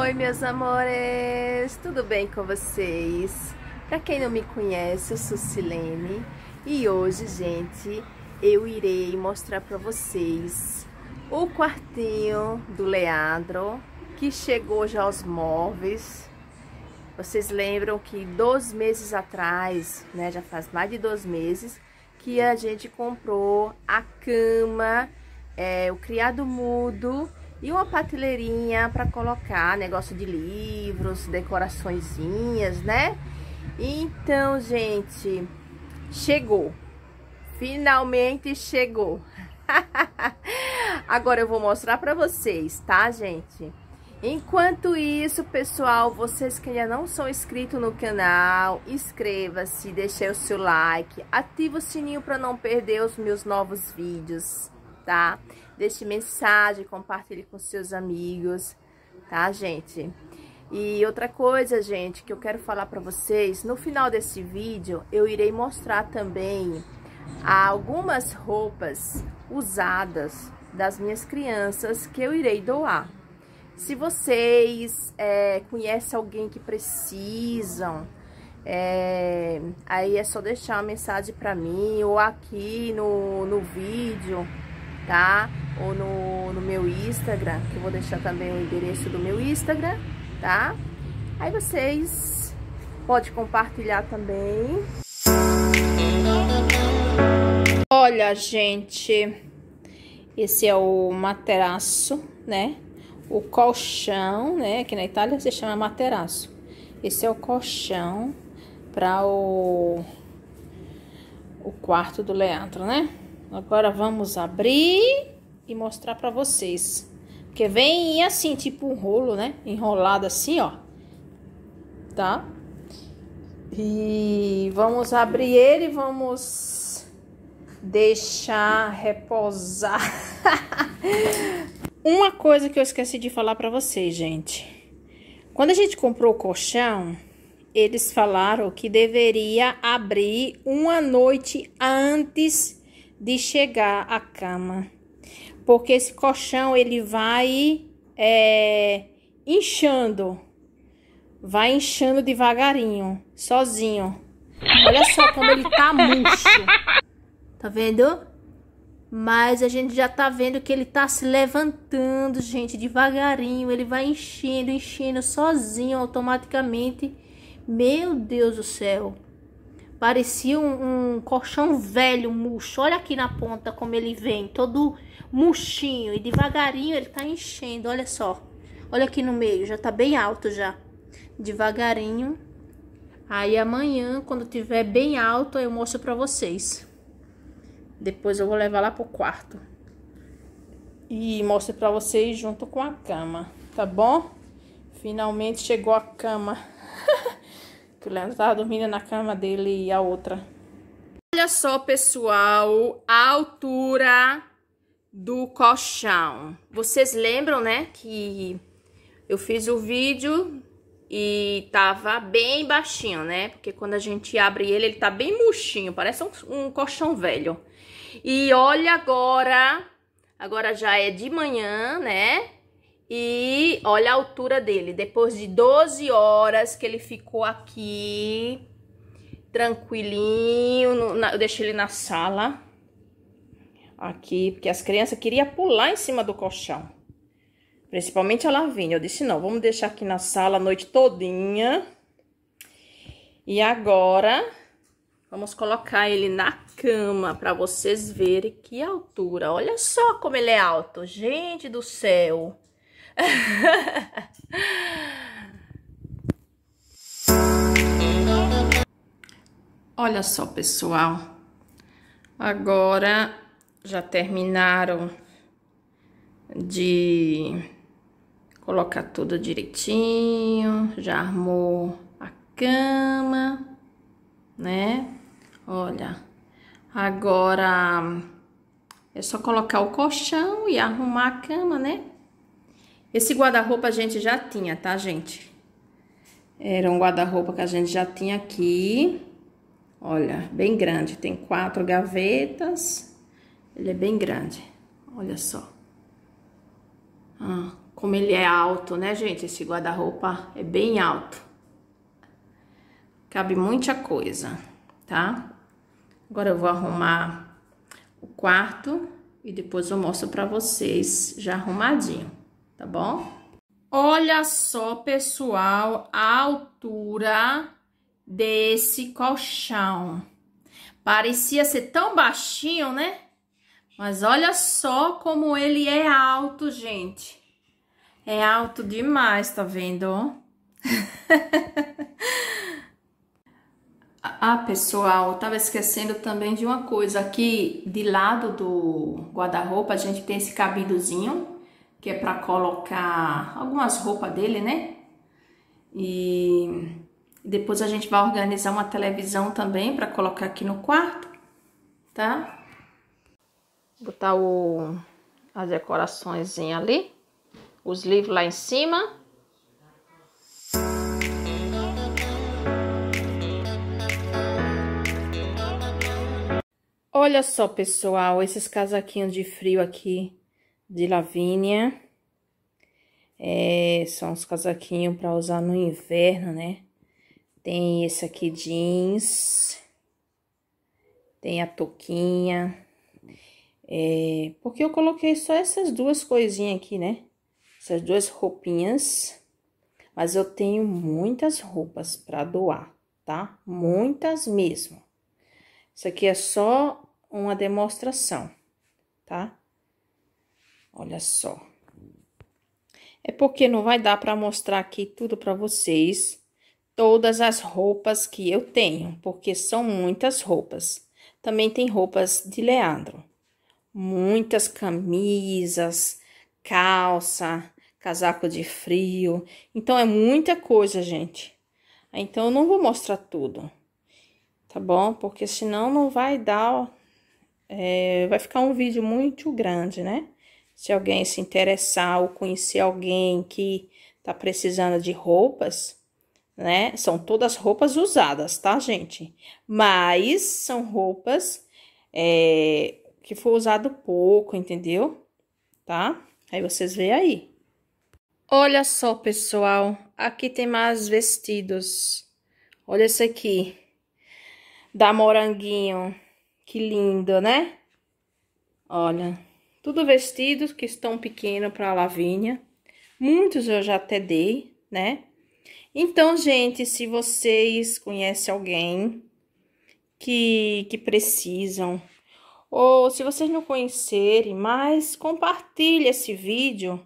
Oi, meus amores, tudo bem com vocês? Para quem não me conhece, eu sou Silene e hoje, gente, eu irei mostrar para vocês o quartinho do Leandro que chegou já aos móveis. Vocês lembram que dois meses atrás, né, já faz mais de dois meses, que a gente comprou a cama, é, o criado mudo e uma prateleirinha para colocar negócio de livros, decoraçõezinhas, né? Então, gente, chegou. Finalmente chegou. Agora eu vou mostrar para vocês, tá, gente? Enquanto isso, pessoal, vocês que ainda não são inscritos no canal, inscreva-se, deixe o seu like, ative o sininho para não perder os meus novos vídeos, tá? Tá? Deixe mensagem, compartilhe com seus amigos, tá, gente? E outra coisa, gente, que eu quero falar para vocês, no final desse vídeo eu irei mostrar também algumas roupas usadas das minhas crianças que eu irei doar. Se vocês é, conhecem alguém que precisam, é, aí é só deixar uma mensagem para mim ou aqui no, no vídeo, tá? Tá? ou no, no meu Instagram, que eu vou deixar também o endereço do meu Instagram, tá? Aí vocês podem compartilhar também. Olha, gente, esse é o materaço, né? O colchão, né? Aqui na Itália se chama materaço. Esse é o colchão para o, o quarto do Leandro, né? Agora vamos abrir e mostrar para vocês. Porque vem assim, tipo um rolo, né? Enrolado assim, ó. Tá? E vamos abrir ele, vamos deixar repousar. Uma coisa que eu esqueci de falar para vocês, gente. Quando a gente comprou o colchão, eles falaram que deveria abrir uma noite antes de chegar à cama porque esse colchão ele vai é, inchando, vai inchando devagarinho, sozinho. Olha só como ele tá murcho, tá vendo? Mas a gente já tá vendo que ele tá se levantando, gente, devagarinho. Ele vai enchendo, enchendo sozinho, automaticamente. Meu Deus do céu. Parecia um, um colchão velho, murcho. Olha aqui na ponta como ele vem, todo murchinho. E devagarinho ele tá enchendo, olha só. Olha aqui no meio, já tá bem alto já. Devagarinho. Aí amanhã, quando tiver bem alto, eu mostro pra vocês. Depois eu vou levar lá pro quarto. E mostro pra vocês junto com a cama, tá bom? Finalmente chegou a cama. que o Leandro tava dormindo na cama dele e a outra. Olha só, pessoal, a altura do colchão. Vocês lembram, né, que eu fiz o vídeo e tava bem baixinho, né? Porque quando a gente abre ele, ele tá bem murchinho, parece um, um colchão velho. E olha agora, agora já é de manhã, né? E olha a altura dele, depois de 12 horas que ele ficou aqui, tranquilinho, no, na, eu deixei ele na sala, aqui, porque as crianças queriam pular em cima do colchão. Principalmente a Lavinha. Eu disse, não, vamos deixar aqui na sala a noite todinha. E agora, vamos colocar ele na cama para vocês verem que altura. Olha só como ele é alto. Gente do céu. Olha só, pessoal. Agora já terminaram de colocar tudo direitinho, já armou a cama, né? Olha, agora é só colocar o colchão e arrumar a cama, né? Esse guarda-roupa a gente já tinha, tá, gente? Era um guarda-roupa que a gente já tinha aqui. Olha, bem grande. Tem quatro gavetas. Ele é bem grande. Olha só. Ah, como ele é alto, né, gente? Esse guarda-roupa é bem alto. Cabe muita coisa, tá? Agora eu vou arrumar o quarto e depois eu mostro pra vocês já arrumadinho, tá bom? Olha só, pessoal, a altura desse colchão. Parecia ser tão baixinho, né? Mas olha só como ele é alto, gente. É alto demais, tá vendo? ah, pessoal, tava esquecendo também de uma coisa. Aqui de lado do guarda-roupa, a gente tem esse cabidozinho, que é para colocar algumas roupas dele, né? E depois a gente vai organizar uma televisão também para colocar aqui no quarto, tá? botar o, as decorações ali, os livros lá em cima. Olha só, pessoal, esses casaquinhos de frio aqui de Lavínia. É, são os casaquinhos para usar no inverno, né? Tem esse aqui jeans. Tem a touquinha. É, porque eu coloquei só essas duas coisinhas aqui, né? Essas duas roupinhas. Mas eu tenho muitas roupas para doar, tá? Muitas mesmo. Isso aqui é só uma demonstração, tá? Olha só. É porque não vai dar para mostrar aqui tudo para vocês, todas as roupas que eu tenho, porque são muitas roupas. Também tem roupas de Leandro muitas camisas, calça, casaco de frio. Então é muita coisa, gente. Então eu não vou mostrar tudo, tá bom? Porque senão não vai dar. É, vai ficar um vídeo muito grande, né? Se alguém se interessar ou conhecer alguém que tá precisando de roupas, né? São todas roupas usadas, tá, gente? Mas são roupas é, que for usado pouco, entendeu? Tá? Aí vocês veem aí. Olha só, pessoal, aqui tem mais vestidos. Olha esse aqui, da Moranguinho, que lindo, né? Olha, tudo vestidos que estão pequeno para Lavínia. Muitos eu já até dei, né? Então, gente, se vocês conhecem alguém que, que precisam ou se vocês não conhecerem, mas compartilhe esse vídeo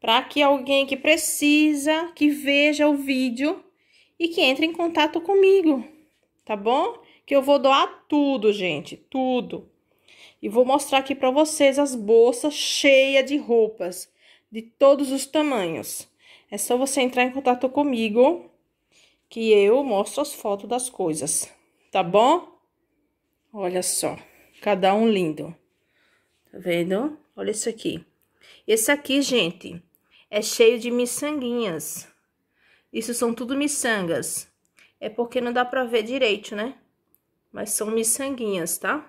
para que alguém que precisa, que veja o vídeo e que entre em contato comigo, tá bom? Que eu vou doar tudo, gente, tudo. E vou mostrar aqui para vocês as bolsas cheias de roupas de todos os tamanhos. É só você entrar em contato comigo que eu mostro as fotos das coisas, tá bom? Olha só. Cada um lindo. Tá vendo? Olha isso aqui. Esse aqui, gente, é cheio de miçanguinhas. Isso são tudo miçangas. É porque não dá pra ver direito, né? Mas são miçanguinhas, tá?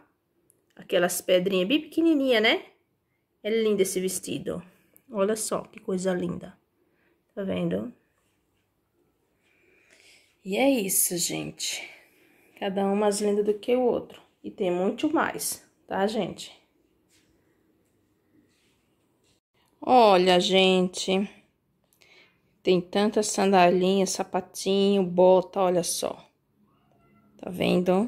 Aquelas pedrinhas bem pequenininha, né? É lindo esse vestido. Olha só que coisa linda. Tá vendo? E é isso, gente. Cada um mais lindo do que o outro. E tem muito mais, tá, gente? Olha, gente. Tem tanta sandalinha, sapatinho, bota, olha só. Tá vendo?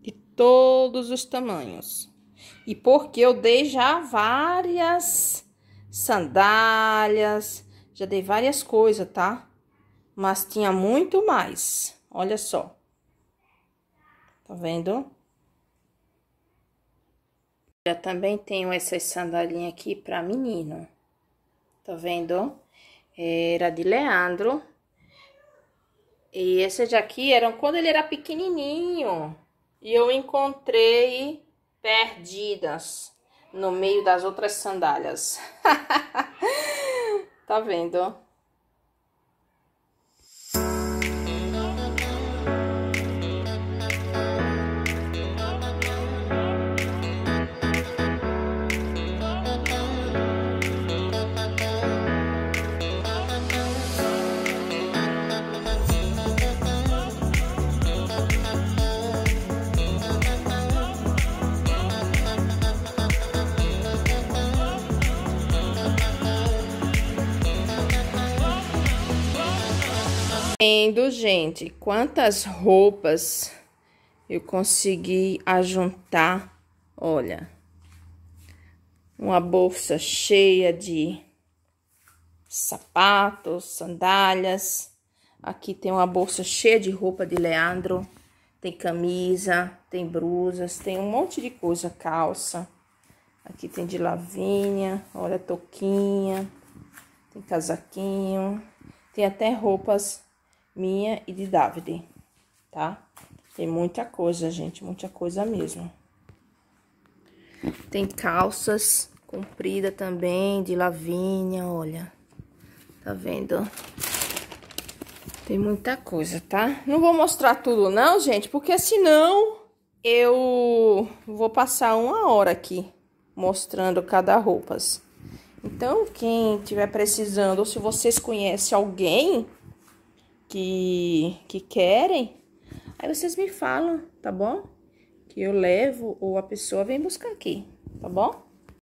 De todos os tamanhos. E porque eu dei já várias sandálias, já dei várias coisas, tá? Mas tinha muito mais. Olha só. Tá vendo? Eu também tenho essas sandalinhas aqui para menino. Tá vendo? Era de Leandro. E essas daqui eram quando ele era pequenininho. E eu encontrei perdidas no meio das outras sandálias. tá vendo? vendo, gente, quantas roupas eu consegui ajuntar. Olha, uma bolsa cheia de sapatos, sandálias. Aqui tem uma bolsa cheia de roupa de Leandro. Tem camisa, tem brusas, tem um monte de coisa, calça. Aqui tem de lavinha, olha, toquinha, tem casaquinho, tem até roupas minha e de David, tá? Tem muita coisa, gente, muita coisa mesmo. Tem calças comprida também de lavinha, olha. Tá vendo? Tem muita coisa, tá? Não vou mostrar tudo não, gente, porque senão eu vou passar uma hora aqui mostrando cada roupas. Então, quem tiver precisando, ou se vocês conhecem alguém que, que querem, aí vocês me falam, tá bom? Que eu levo ou a pessoa vem buscar aqui, tá bom?